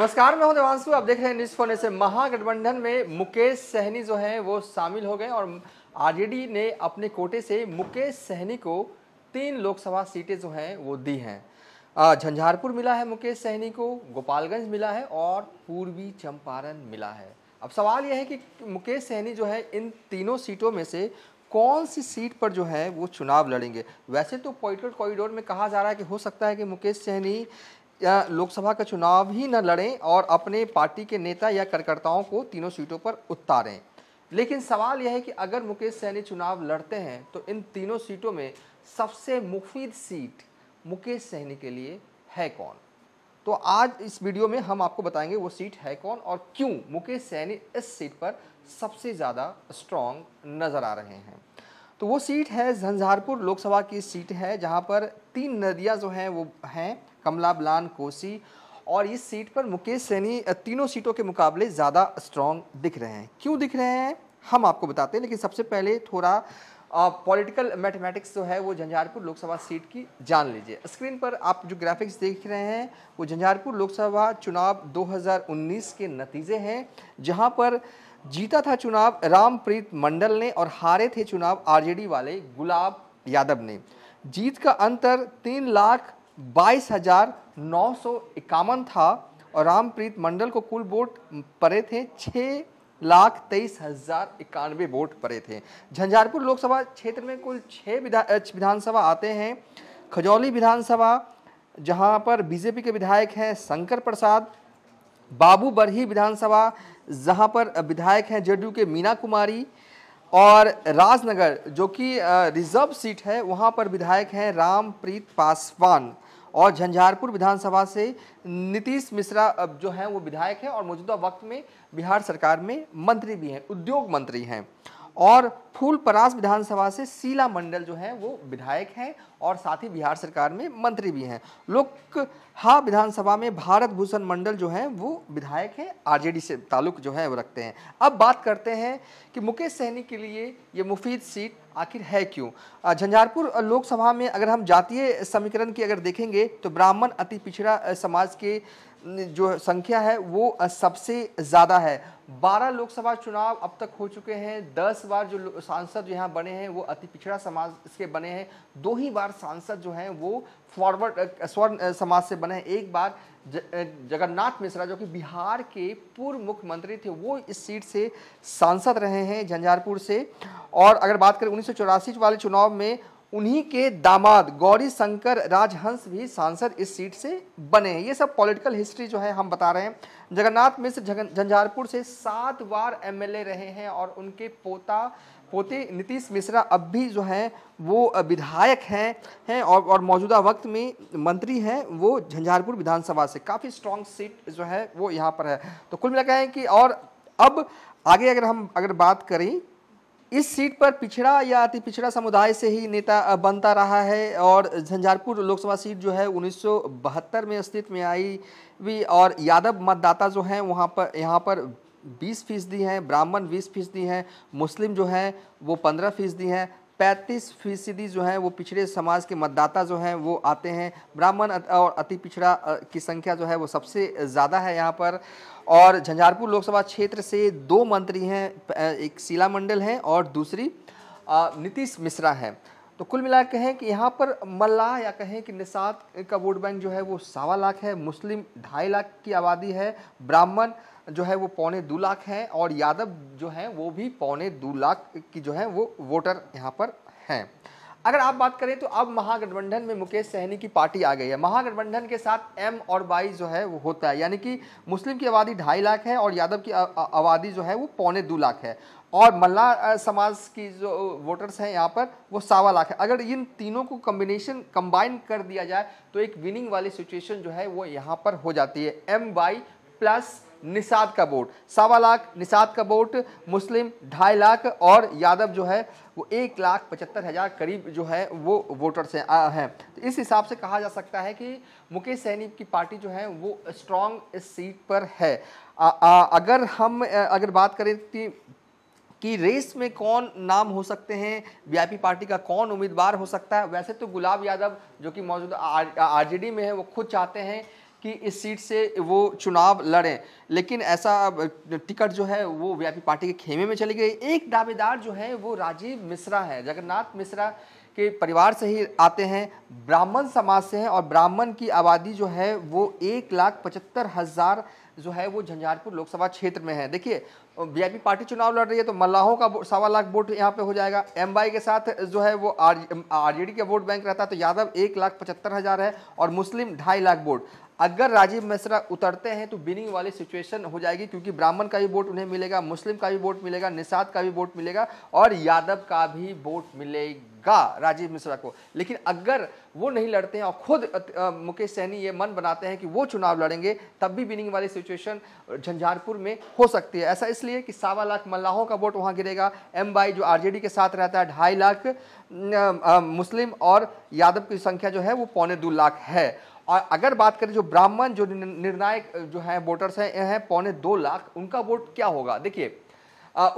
नमस्कार मैं हूं देवांशु आप देख रहे हैं न्यूज फोन से महागठबंधन में मुकेश सहनी जो हैं वो शामिल हो गए और आरजेडी ने अपने कोटे से मुकेश सहनी को तीन लोकसभा सीटें जो हैं वो दी हैं झंझारपुर मिला है मुकेश सहनी को गोपालगंज मिला है और पूर्वी चंपारण मिला है अब सवाल यह है कि मुकेश सहनी जो है इन तीनों सीटों में से कौन सी सीट पर जो है वो चुनाव लड़ेंगे वैसे तो पॉलिटिकल कॉरिडोर में कहा जा रहा है कि हो सकता है कि मुकेश सहनी लोकसभा का चुनाव ही न लड़ें और अपने पार्टी के नेता या कार्यकर्ताओं को तीनों सीटों पर उतारें लेकिन सवाल यह है कि अगर मुकेश सैनी चुनाव लड़ते हैं तो इन तीनों सीटों में सबसे मुफीद सीट मुकेश सहनी के लिए है कौन तो आज इस वीडियो में हम आपको बताएंगे वो सीट है कौन और क्यों मुकेश सैनी इस सीट पर सबसे ज़्यादा स्ट्रॉन्ग नज़र आ रहे हैं तो वो सीट है झंझारपुर लोकसभा की सीट है जहाँ पर तीन नदियाँ जो हैं वो हैं कमला बलान कोसी और इस सीट पर मुकेश सैनी तीनों सीटों के मुकाबले ज़्यादा स्ट्रॉन्ग दिख रहे हैं क्यों दिख रहे हैं हम आपको बताते हैं लेकिन सबसे पहले थोड़ा पॉलिटिकल मैथमेटिक्स जो है वो झंझारपुर लोकसभा सीट की जान लीजिए स्क्रीन पर आप जो ग्राफिक्स देख रहे हैं वो झंझारपुर लोकसभा चुनाव 2019 के नतीजे हैं जहां पर जीता था चुनाव रामप्रीत मंडल ने और हारे थे चुनाव आरजेडी वाले गुलाब यादव ने जीत का अंतर तीन लाख बाईस हजार नौ सौ इक्यावन था और रामप्रीत मंडल को कुल वोट पड़े थे छः लाख तेईस हजार इक्यानवे वोट पड़े थे झंझारपुर लोकसभा क्षेत्र में कुल छः विधा विधानसभा आते हैं खजौली विधानसभा जहां पर बीजेपी के विधायक हैं शंकर प्रसाद बाबू बरही विधानसभा जहां पर विधायक हैं जेडीयू के मीना कुमारी और राजनगर जो कि रिजर्व सीट है वहाँ पर विधायक हैं रामप्रीत पासवान और झंझारपुर विधानसभा से नीतीश मिश्रा अब जो हैं वो विधायक हैं और मौजूदा वक्त में बिहार सरकार में मंत्री भी हैं उद्योग मंत्री हैं और फूलपरास विधानसभा से शीला मंडल जो है वो विधायक हैं और साथ ही बिहार सरकार में मंत्री भी हैं लोक हा विधानसभा में भारत भूषण मंडल जो हैं वो विधायक हैं आरजेडी से ताल्लुक जो है वो रखते हैं अब बात करते हैं कि मुकेश सहनी के लिए ये मुफीद सीट आखिर है क्यों झंझारपुर लोकसभा में अगर हम जातीय समीकरण की अगर देखेंगे तो ब्राह्मण अति पिछड़ा समाज के जो संख्या है वो सबसे ज़्यादा है बारह लोकसभा चुनाव अब तक हो चुके हैं दस बार जो सांसद जो यहाँ बने हैं वो अति पिछड़ा समाज इसके बने हैं दो ही बार सांसद जो हैं वो फॉरवर्ड स्वर्ण समाज से बने हैं एक बार जगन्नाथ मिश्रा जो कि बिहार के पूर्व मुख्यमंत्री थे वो इस सीट से सांसद रहे हैं झंझारपुर से और अगर बात करें उन्नीस वाले चुनाव में उन्हीं के दामाद गौरी शंकर राजहंस भी सांसद इस सीट से बने ये सब पॉलिटिकल हिस्ट्री जो है हम बता रहे हैं जगन्नाथ मिश्र झंझारपुर से सात बार एमएलए रहे हैं और उनके पोता पोते नीतीश मिश्रा अब भी जो हैं वो विधायक हैं हैं और और मौजूदा वक्त में मंत्री हैं वो झंझारपुर विधानसभा से काफ़ी स्ट्रॉन्ग सीट जो है वो यहाँ पर है तो कुल मिलाकर है कि और अब आगे अगर हम अगर बात करें इस सीट पर पिछड़ा या अति पिछड़ा समुदाय से ही नेता बनता रहा है और झंझारपुर लोकसभा सीट जो है उन्नीस में अस्तित्व में आई भी और यादव मतदाता जो हैं वहाँ पर यहाँ पर 20 फीसदी हैं ब्राह्मण 20 फीसदी हैं मुस्लिम जो हैं वो 15 फीसदी हैं पैंतीस फीसदी जो है वो पिछड़े समाज के मतदाता जो हैं वो आते हैं ब्राह्मण और अति पिछड़ा की संख्या जो है वो सबसे ज़्यादा है यहाँ पर और झंझारपुर लोकसभा क्षेत्र से दो मंत्री हैं एक शीला मंडल हैं और दूसरी नीतीश मिश्रा हैं तो कुल मिला कहें कि यहाँ पर मल्ला या कहें कि निषाद का वोट बैंक जो है वो सवा लाख है मुस्लिम ढाई लाख की आबादी है ब्राह्मण जो है वो पौने दो लाख हैं और यादव जो हैं वो भी पौने दो लाख की जो है वो वोटर यहाँ पर हैं अगर आप बात करें तो अब महागठबंधन में मुकेश सहनी की पार्टी आ गई है महागठबंधन के साथ एम और बाई जो है वो होता है यानी कि मुस्लिम की आबादी ढाई लाख है और यादव की आबादी जो है वो पौने दो लाख है और मल्ला समाज की जो वोटर्स हैं यहाँ पर वो सावा लाख है अगर इन तीनों को कम्बिनेशन कंबाइन कर दिया जाए तो एक विनिंग वाली सिचुएशन जो है वो यहाँ पर हो जाती है एम वाई प्लस निषाद का वोट सवा लाख निषाद का वोट मुस्लिम ढाई लाख और यादव जो है वो एक लाख पचहत्तर हज़ार करीब जो है वो वोटर्स हैं तो इस हिसाब से कहा जा सकता है कि मुकेश सैनी की पार्टी जो है वो स्ट्रॉन्ग इस सीट पर है आ, आ, अगर हम अगर बात करें कि कि रेस में कौन नाम हो सकते हैं वीआईपी पार्टी का कौन उम्मीदवार हो सकता है वैसे तो गुलाब यादव जो कि मौजूदा आरजेडी में है वो खुद चाहते हैं कि इस सीट से वो चुनाव लड़ें लेकिन ऐसा टिकट जो है वो वी पार्टी के खेमे में चली गई एक दावेदार जो है वो राजीव मिश्रा है जगन्नाथ मिश्रा के परिवार से ही आते हैं ब्राह्मण समाज से हैं और ब्राह्मण की आबादी जो है वो एक लाख पचहत्तर हज़ार जो है वो झंझारपुर लोकसभा क्षेत्र में है देखिए वीआईपी पार्टी चुनाव लड़ रही है तो मल्लाहों का सवा लाख वोट यहाँ पे हो जाएगा एम के साथ जो है वो आर आरजेडी का वोट बैंक रहता है तो यादव एक लाख पचहत्तर हज़ार है और मुस्लिम ढाई लाख वोट अगर राजीव मिश्रा उतरते हैं तो बिनिंग वाली सिचुएशन हो जाएगी क्योंकि ब्राह्मण का भी वोट उन्हें मिलेगा मुस्लिम का भी वोट मिलेगा निषाद का भी वोट मिलेगा और यादव का भी वोट मिलेगा राजीव मिश्रा को लेकिन अगर वो नहीं लड़ते हैं और खुद मुकेश सहनी ये मन बनाते हैं कि वो चुनाव लड़ेंगे तब भी विनिंग वाली सिचुएशन झंझारपुर में हो सकती है ऐसा इसलिए कि सावा लाख मल्लाहों का वोट वहाँ गिरेगा एम बाई जो आर के साथ रहता है ढाई लाख मुस्लिम और यादव की संख्या जो है वो पौने दो लाख है और अगर बात करें जो ब्राह्मण जो निर्णायक जो हैं वोटर्स हैं हैं पौने दो लाख उनका वोट क्या होगा देखिए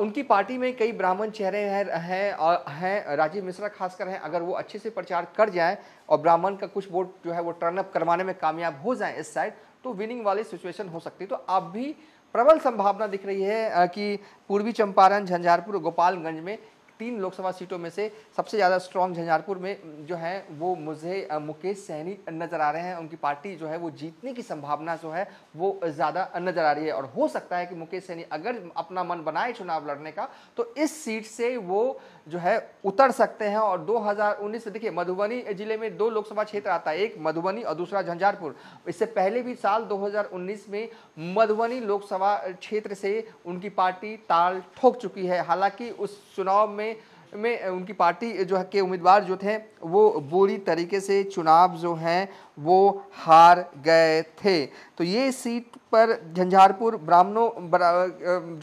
उनकी पार्टी में कई ब्राह्मण चेहरे हैं हैं और हैं राजीव मिश्रा खासकर हैं अगर वो अच्छे से प्रचार कर जाएं और ब्राह्मण का कुछ वोट जो है वो टर्न अप करवाने में कामयाब हो जाएं इस साइड तो विनिंग वाली सिचुएशन हो सकती है तो आप भी प्रबल संभावना दिख रही है कि पूर्वी चंपारण झंझारपुर गोपालगंज में तीन लोकसभा सीटों में से सबसे ज़्यादा स्ट्रॉन्ग झंझारपुर में जो है वो मुझे मुकेश सहनी नज़र आ रहे हैं उनकी पार्टी जो है वो जीतने की संभावना जो है वो ज़्यादा नज़र आ रही है और हो सकता है कि मुकेश सहनी अगर अपना मन बनाए चुनाव लड़ने का तो इस सीट से वो जो है उतर सकते हैं और 2019 से देखिए मधुबनी जिले में दो लोकसभा क्षेत्र आता है एक मधुबनी और दूसरा झंझारपुर इससे पहले भी साल 2019 में मधुबनी लोकसभा क्षेत्र से उनकी पार्टी ताल ठोक चुकी है हालांकि उस चुनाव में में में उनकी पार्टी जो है के उम्मीदवार जो थे वो बुरी तरीके से चुनाव जो हैं वो हार गए थे तो ये सीट पर झंझारपुर ब्राह्मणों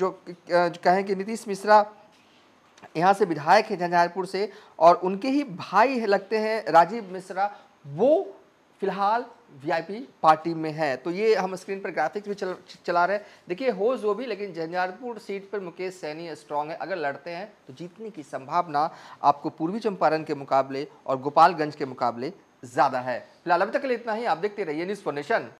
जो कहें कि नीतीश मिश्रा यहाँ से विधायक हैं झंझारपुर से और उनके ही भाई है लगते हैं राजीव मिश्रा वो फिलहाल वीआईपी पार्टी में है तो ये हम स्क्रीन पर ग्राफिक्स भी चल, चला रहे हैं देखिए हो जो भी लेकिन झंझारपुर सीट पर मुकेश सैनी स्ट्रांग है अगर लड़ते हैं तो जीतने की संभावना आपको पूर्वी चंपारण के मुकाबले और गोपालगंज के मुकाबले ज़्यादा है फिलहाल अभी तक के लिए इतना ही आप देखते रहिए न्यूज़ फॉर नेशन